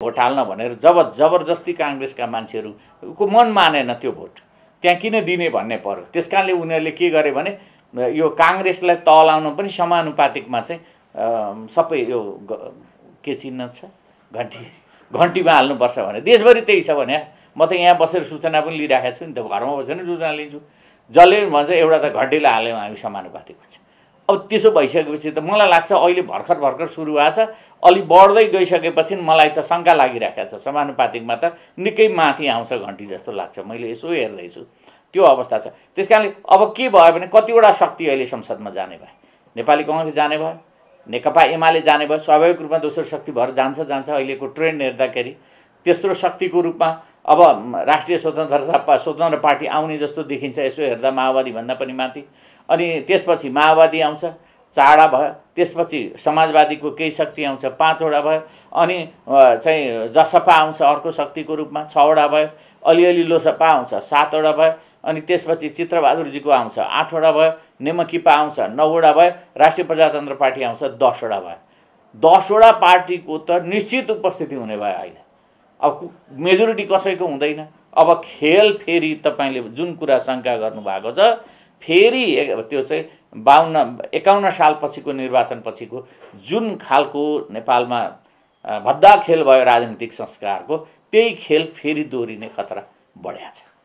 vote हाल्न भनेर जब जबरजस्ती काङ्ग्रेसका मान्छेहरूको मन मानेन त्यो भोट त्यहाँ किन दिने भन्ने पऱ्यो त्यस कारणले उनीहरूले के गरे भने यो काङ्ग्रेसलाई तलाउन पनि समानुपातिकमा चाहिँ सबै यो के चिन्ह छ घन्टी घन्टीमा हाल्नुपर्छ भने देशभरि त्यही छ भने म त यहाँ बसेर सूचना पनि लिइराखेको छु नि त घरमा बसेर सूचना लिन्छु जसले भन्छ एउटा त घन्टीलाई हाल्यौँ हामी समानुपातिक भन्छ अब त्यसो भइसकेपछि त मलाई लाग्छ अहिले भर्खर भर्खर सुरु भएको छ अलि बढ्दै गइसकेपछि मलाई त शङ्का लागिरहेको छ समानुपातिकमा त निकै माथि आउँछ घन्टी जस्तो लाग्छ मैले यसो हेर्दैछु त्यो अवस्था छ त्यस कारणले अब के भयो भने कतिवटा शक्ति अहिले संसदमा जाने भयो नेपाली कङ्ग्रेस जाने भयो नेकपा एमाले जाने भयो स्वाभाविक रूपमा दोस्रो शक्ति भएर जान्छ जान्छ अहिलेको ट्रेन्ड हेर्दाखेरि तेस्रो शक्तिको रूपमा अब राष्ट्रिय स्वतन्त्रता स्वतन्त्र पार्टी आउने जस्तो देखिन्छ यसो हेर्दा माओवादीभन्दा पनि माथि अनि त्यसपछि माओवादी आउँछ चारवटा भयो त्यसपछि समाजवादीको केही शक्ति आउँछ पाँचवटा भयो अनि चाहिँ जसपा आउँछ अर्को शक्तिको रूपमा छवटा भयो अलिअलि लोसपा आउँछ सातवटा भयो अनि त्यसपछि चित्रबहादुरजीको आउँछ आठवटा भयो नेमकिपा आउँछ नौवटा भयो राष्ट्रिय प्रजातन्त्र पार्टी आउँछ दसवटा भयो दसवटा पार्टीको त निश्चित उपस्थिति हुने भयो अहिले अब मेजोरिटी कसैको हुँदैन अब खेल फेरि तपाईँले जुन कुरा शङ्का गर्नुभएको छ फेरि त्यो चाहिँ बाहन्न एकाउन्न सालपछिको निर्वाचनपछिको जुन खालको नेपालमा भद्दा खेल भयो राजनीतिक संस्कारको त्यही खेल फेरि दोहोरिने खतरा बढ्या छ